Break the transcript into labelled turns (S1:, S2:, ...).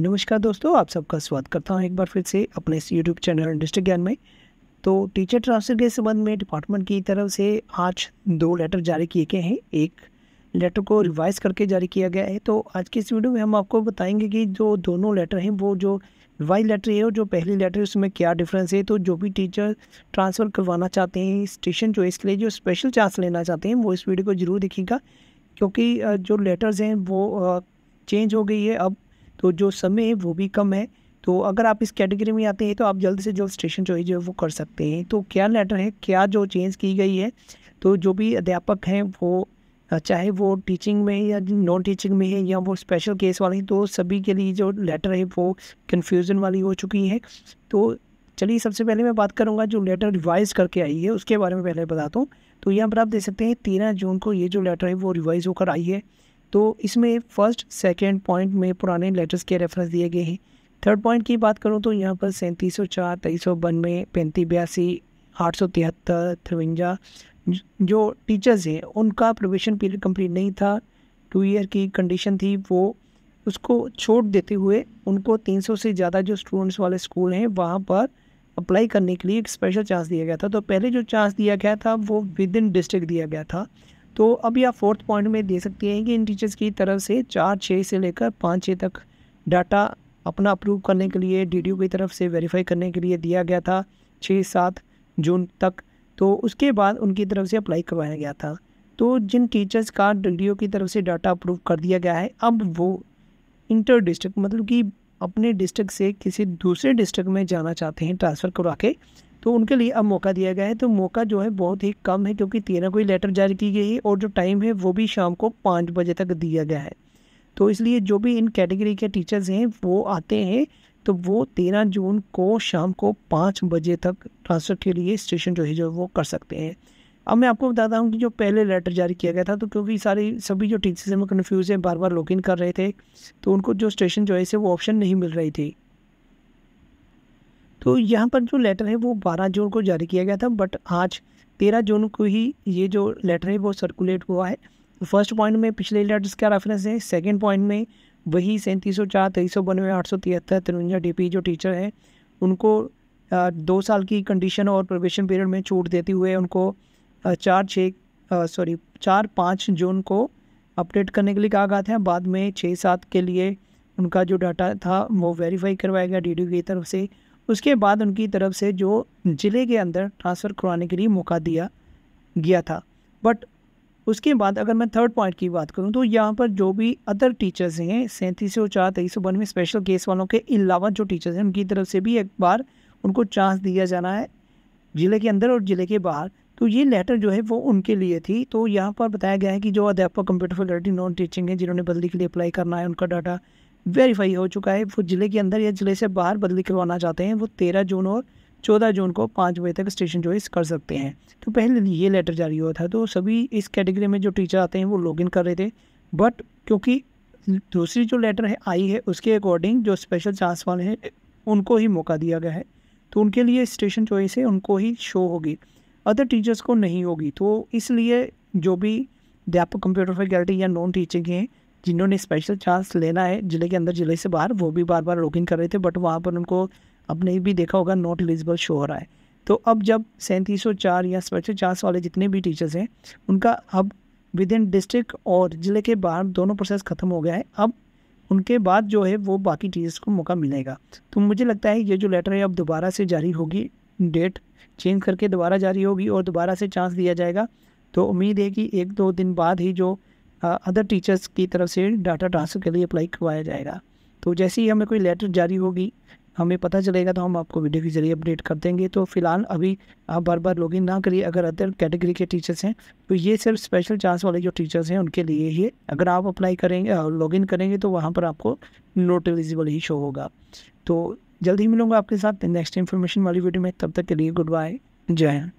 S1: नमस्कार दोस्तों आप सबका स्वागत करता हूं एक बार फिर से अपने इस यूट्यूब चैनल डिस्ट्रिक्ट ज्ञान में तो टीचर ट्रांसफर के संबंध में डिपार्टमेंट की तरफ से आज दो लेटर जारी किए गए हैं एक लेटर को रिवाइज करके जारी किया गया है तो आज की इस वीडियो में हम आपको बताएंगे कि जो दोनों लेटर हैं वो जो रिवाइज लेटर है और जो पहली लेटर है उसमें क्या डिफरेंस है तो जो भी टीचर ट्रांसफ़र करवाना चाहते हैं स्टेशन चॉइस के लिए जो स्पेशल चांस लेना चाहते हैं वो इस वीडियो को ज़रूर देखिएगा क्योंकि जो लेटर्स हैं वो चेंज हो गई है अब तो जो समय है वो भी कम है तो अगर आप इस कैटेगरी में आते हैं तो आप जल्द से जल्द स्टेशन चॉइस जो है वो कर सकते हैं तो क्या लेटर है क्या जो चेंज की गई है तो जो भी अध्यापक हैं वो चाहे वो टीचिंग में या नॉन टीचिंग में है या वो स्पेशल केस वाले हैं तो सभी के लिए जो लेटर है वो कन्फ्यूज़न वाली हो चुकी है तो चलिए सबसे पहले मैं बात करूँगा जो लेटर रिवाइज करके आई है उसके बारे में पहले बताता हूँ तो यहाँ पर आप देख सकते हैं तेरह जून को ये जो लेटर है वो रिवाइज़ होकर आई है तो इसमें फर्स्ट सेकेंड पॉइंट में पुराने लेटर्स के रेफरेंस दिए गए हैं थर्ड पॉइंट की बात करूँ तो यहाँ पर सैंतीस सौ चार तेईस सौ बानवे पैंतीस बयासी आठ सौ तिहत्तर तिरवंजा जो टीचर्स हैं उनका प्रोवेशन पीरियड कंप्लीट नहीं था टू ईयर की कंडीशन थी वो उसको छोड़ देते हुए उनको 300 से ज़्यादा जो स्टूडेंट्स वाले स्कूल हैं वहाँ पर अप्लाई करने के लिए एक स्पेशल चांस दिया गया था तो पहले जो चांस दिया गया था वो विद इन डिस्ट्रिक्ट दिया गया था तो अभी आप फोर्थ पॉइंट में दे सकते हैं कि इन टीचर्स की तरफ से चार छः से लेकर पाँच छः तक डाटा अपना अप्रूव करने के लिए डी की तरफ से वेरीफाई करने के लिए दिया गया था छः सात जून तक तो उसके बाद उनकी तरफ से अप्लाई करवाया गया था तो जिन टीचर्स का डी की तरफ से डाटा अप्रूव कर दिया गया है अब वो इंटर डिस्ट्रिक्ट मतलब कि अपने डिस्ट्रिक्ट से किसी दूसरे डिस्ट्रिक्ट में जाना चाहते हैं ट्रांसफ़र करवा के तो उनके लिए अब मौका दिया गया है तो मौका जो है बहुत ही कम है क्योंकि तेरह को ही लेटर जारी की गई है और जो टाइम है वो भी शाम को पाँच बजे तक दिया गया है तो इसलिए जो भी इन कैटेगरी के टीचर्स हैं वो आते हैं तो वो तेरह जून को शाम को पाँच बजे तक ट्रांसफर के लिए स्टेशन जो है जो वो कर सकते हैं अब मैं आपको बताता हूँ कि जो पहले लेटर जारी किया गया था तो क्योंकि सारे सभी जो टीचर्स हैं वो कन्फ्यूज़ हैं बार बार लॉगिन कर रहे थे तो उनको जो स्टेशन जो है से वो ऑप्शन नहीं मिल रही थी तो यहाँ पर जो लेटर है वो बारह जून को जारी किया गया था बट आज तेरह जून को ही ये जो लेटर है वो सर्कुलेट हुआ है फर्स्ट पॉइंट में पिछले लेटर्स का रेफरेंस है सेकेंड पॉइंट में वही सैंतीस सौ चार तेईस सौ बानवे आठ सौ तिहत्तर तिरवंजा डी जो टीचर हैं उनको दो साल की कंडीशन और प्रोबेशन पीरियड में छूट देते हुए उनको चार छः सॉरी चार पाँच जून को अपडेट करने के लिए कहा गया था बाद में छः सात के लिए उनका जो डाटा था वो वेरीफाई करवाया गया डी की तरफ से उसके बाद उनकी तरफ से जो ज़िले के अंदर ट्रांसफ़र करवाने के लिए मौका दिया गया था बट उसके बाद अगर मैं थर्ड पॉइंट की बात करूं तो यहाँ पर जो भी अदर टीचर्स हैं सैंतीस सौ चार तेईस सौ बानवे स्पेशल केस वालों के अलावा जो टीचर्स हैं उनकी तरफ से भी एक बार उनको चांस दिया जाना है ज़िले के अंदर और ज़िले के बाहर तो ये लेटर जो है वो उनके लिए थी तो यहाँ पर बताया गया है कि जो अध्यापक कंप्यूटर फैकल्टी नॉन टीचिंग है जिन्होंने बदली के लिए अप्लाई करना है उनका डाटा वेरीफाई हो चुका है वो ज़िले के अंदर या ज़िले से बाहर बदली करवाना चाहते हैं वो तेरह जून और चौदह जून को पाँच बजे तक स्टेशन चॉइस कर सकते हैं तो पहले ये लेटर जारी हुआ था तो सभी इस कैटेगरी में जो टीचर आते हैं वो लॉग इन कर रहे थे बट क्योंकि दूसरी जो लेटर है आई है उसके अकॉर्डिंग जो स्पेशल चांस वाले हैं उनको ही मौका दिया गया है तो उनके लिए स्टेशन चॉइस है उनको ही शो होगी अदर टीचर्स को नहीं होगी तो इसलिए जो भी अध्यापक कंप्यूटर फैकल्टी या नॉन टीचिंग हैं जिन्होंने स्पेशल चांस लेना है ज़िले के अंदर ज़िले से बाहर वो भी बार बार लॉगिन कर रहे थे बट वहाँ पर उनको अपने भी देखा होगा नॉट एलिजिबल शो हो रहा है तो अब जब सैंतीस चार या स्पेशल चांस वाले जितने भी टीचर्स हैं उनका अब विद इन डिस्ट्रिक्ट और ज़िले के बाहर दोनों प्रोसेस ख़त्म हो गया है अब उनके बाद जो है वो बाकी टीचर्स को मौका मिलेगा तो मुझे लगता है ये जो लेटर है अब दोबारा से जारी होगी डेट चेंज करके दोबारा जारी होगी और दोबारा से चांस दिया जाएगा तो उम्मीद है कि एक दो दिन बाद ही जो अदर टीचर्स की तरफ से डाटा ट्रांसफ़र के लिए अप्लाई करवाया जाएगा तो जैसे ही हमें कोई लेटर जारी होगी हमें पता चलेगा तो हम आपको वीडियो के जरिए अपडेट कर देंगे तो फिलहाल अभी आप बार बार लॉगिन ना करिए अगर अदर कैटेगरी के टीचर्स हैं तो ये सिर्फ स्पेशल चांस वाले जो टीचर्स हैं उनके लिए ही अगर आप अप्लाई करेंगे लॉगिन करेंगे तो वहाँ पर आपको नोट एलिजिबल ही शो होगा तो जल्द ही मिलूंगा आपके साथ नेक्स्ट इन्फॉर्मेशन वाली वीडियो में तब तक के लिए गुड बाय जय हिंद